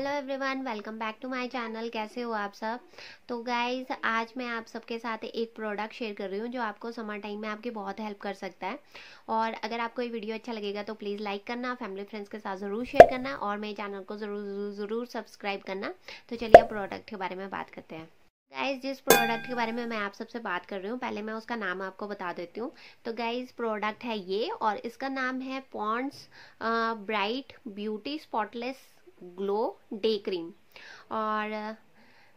hello everyone welcome back to my channel कैसे हो आप सब तो गाइस आज मैं आप सबके साथ एक प्रोडक्ट शेयर कर रही हूँ जो आपको समर टाइम में आपकी बहुत हेल्प कर सकता है और अगर आपको ये वीडियो अच्छा लगेगा तो प्लीज़ लाइक करना फैमिली फ्रेंड्स के साथ ज़रूर शेयर करना और मेरे चैनल को ज़रूर ज़रूर सब्सक्राइब करना तो चलिए प्रोडक्ट के बारे में बात करते हैं गाइज जिस प्रोडक्ट के बारे में मैं आप सबसे बात कर रही हूँ पहले मैं उसका नाम आपको बता देती हूँ तो गाइज प्रोडक्ट है ये और इसका नाम है Pond's bright beauty spotless glow day cream और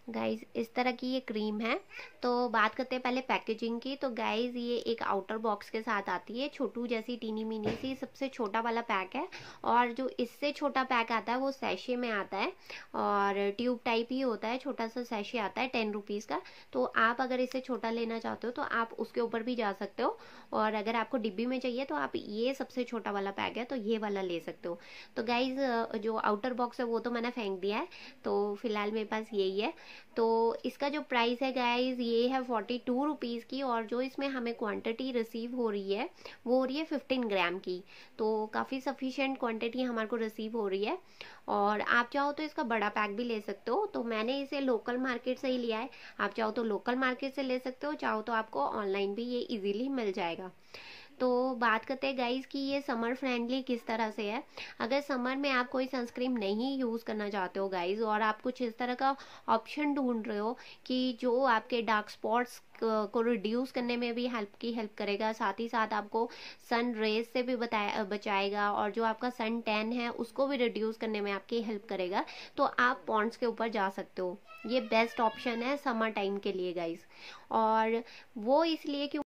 गाइज इस तरह की ये क्रीम है तो बात करते हैं पहले पैकेजिंग की तो गाइज़ ये एक आउटर बॉक्स के साथ आती है छोटू जैसी टीनी मीनी सी सबसे छोटा वाला पैक है और जो इससे छोटा पैक आता है वो सैशे में आता है और ट्यूब टाइप ही होता है छोटा सा सैशे आता है टेन रुपीज़ का तो आप अगर इसे छोटा लेना चाहते हो तो आप उसके ऊपर भी जा सकते हो और अगर आपको डिब्बी में चाहिए तो आप ये सबसे छोटा वाला पैक है तो ये वाला ले सकते हो तो गाइज़ जो आउटर बॉक्स है वो तो मैंने फेंक दिया है तो फिलहाल मेरे पास यही है तो इसका जो प्राइस है गाइज ये है फोर्टी टू रुपीज़ की और जो इसमें हमें क्वांटिटी रिसीव हो रही है वो हो रही है फिफ्टीन ग्राम की तो काफ़ी सफिशेंट क्वांटिटी हमारे को रिसीव हो रही है और आप चाहो तो इसका बड़ा पैक भी ले सकते हो तो मैंने इसे लोकल मार्केट से ही लिया है आप चाहो तो लोकल मार्केट से ले सकते हो चाहो तो आपको ऑनलाइन भी ये इजीली मिल जाएगा तो बात करते हैं गाइज कि ये समर फ्रेंडली किस तरह से है अगर समर में आप कोई सनस्क्रीन नहीं यूज़ करना चाहते हो गाइज और आप कुछ इस तरह का ऑप्शन ढूंढ रहे हो कि जो आपके डार्क स्पॉट्स को रिड्यूस करने में भी हेल्प की हेल्प करेगा साथ ही साथ आपको सन रेज से भी बताया बचाएगा और जो आपका सन टैन है उसको भी रिड्यूस करने में आपकी हेल्प करेगा तो आप पॉन्ट्स के ऊपर जा सकते हो ये बेस्ट ऑप्शन है समर टाइम के लिए गाइज और वो इसलिए क्यों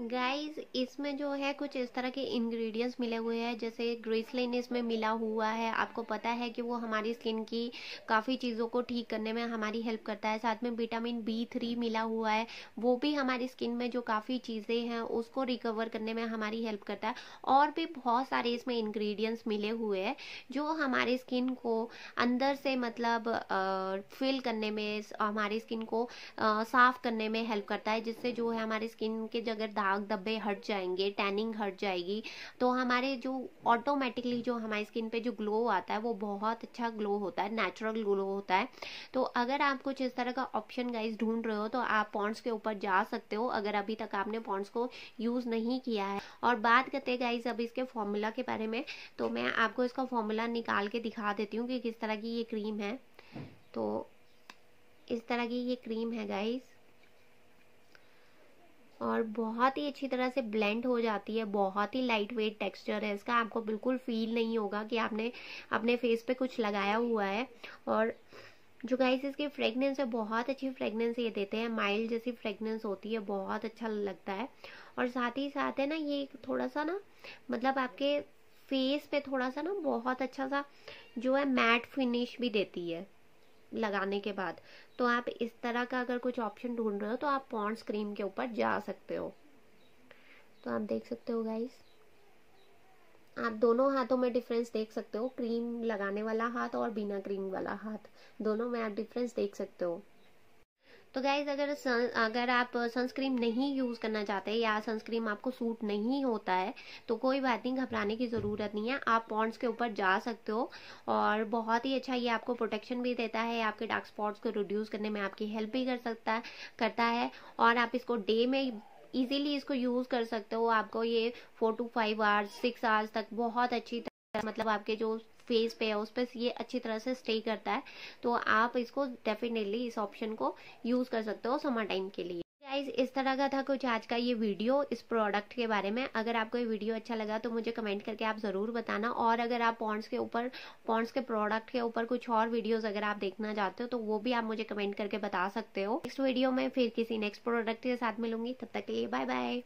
गाइस इसमें जो है कुछ इस तरह के इंग्रेडिएंट्स मिले हुए हैं जैसे ग्रीसलिन इसमें मिला हुआ है आपको पता है कि वो हमारी स्किन की काफ़ी चीज़ों को ठीक करने में हमारी हेल्प करता है साथ में विटामिन बी थ्री मिला हुआ है वो भी हमारी स्किन में जो काफ़ी चीज़ें हैं उसको रिकवर करने में हमारी हेल्प करता है और भी बहुत सारे इसमें इन्ग्रीडियंट्स मिले हुए हैं जो हमारी स्किन को अंदर से मतलब फिल करने में हमारी स्किन को साफ़ करने में हेल्प करता है जिससे जो है हमारी स्किन के जगह दाग धब्बे हट जाएंगे टैनिंग हट जाएगी तो हमारे जो ऑटोमेटिकली जो हमारी स्किन पे जो ग्लो आता है वो बहुत अच्छा ग्लो होता है नेचुरल ग्लो होता है तो अगर आप कुछ इस तरह का ऑप्शन गाइज ढूंढ रहे हो तो आप पॉन्ट्स के ऊपर जा सकते हो अगर अभी तक आपने पॉन्ट्स को यूज़ नहीं किया है और बात करते हैं गाइज अब इसके फॉर्मूला के बारे में तो मैं आपको इसका फॉर्मूला निकाल के दिखा देती हूँ कि किस तरह की ये क्रीम है तो इस तरह की ये क्रीम है गाइज़ और बहुत ही अच्छी तरह से ब्लेंड हो जाती है बहुत ही लाइट वेट टेक्स्चर है इसका आपको बिल्कुल फील नहीं होगा कि आपने अपने फेस पे कुछ लगाया हुआ है और जो गाइस इसकी फ्रेगनेंस है बहुत अच्छी फ्रेगनेंस ये देते हैं माइल्ड जैसी फ्रेगनेंस होती है बहुत अच्छा लगता है और साथ ही साथ है ना ये थोड़ा सा ना मतलब आपके फेस पे थोड़ा सा ना बहुत अच्छा सा जो है मैट फिनिश भी देती है लगाने के बाद तो आप इस तरह का अगर कुछ ऑप्शन ढूंढ रहे हो तो आप पॉन्ड्स क्रीम के ऊपर जा सकते हो तो आप देख सकते हो गाइस आप दोनों हाथों में डिफरेंस देख सकते हो क्रीम लगाने वाला हाथ और बिना क्रीम वाला हाथ दोनों में आप डिफरेंस देख सकते हो तो गाइज अगर सन, अगर आप सनस्क्रीन नहीं यूज़ करना चाहते या सनस्क्रीन आपको सूट नहीं होता है तो कोई बात नहीं घबराने की ज़रूरत नहीं है आप पॉन्ड्स के ऊपर जा सकते हो और बहुत ही अच्छा ये आपको प्रोटेक्शन भी देता है आपके डार्क स्पॉट्स को रिड्यूस करने में आपकी हेल्प भी कर सकता है करता है और आप इसको डे में इजिली इसको यूज़ कर सकते हो आपको ये four to five hours six hours तक बहुत अच्छी मतलब आपके जो फेस पे है उस पर ये अच्छी तरह से स्टे करता है तो आप इसको डेफिनेटली इस ऑप्शन को यूज़ कर सकते हो समर टाइम के लिए गाइज इस तरह का था कुछ आज का ये वीडियो इस प्रोडक्ट के बारे में अगर आपको ये वीडियो अच्छा लगा तो मुझे कमेंट करके आप ज़रूर बताना और अगर आप पॉन्ड्स के ऊपर पॉन्ड्स के प्रोडक्ट के ऊपर कुछ और वीडियोस अगर आप देखना चाहते हो तो वो भी आप मुझे कमेंट करके बता सकते हो नेक्स्ट वीडियो में फिर किसी नेक्स्ट प्रोडक्ट के साथ मिलूंगी तब तक के लिए बाय बाय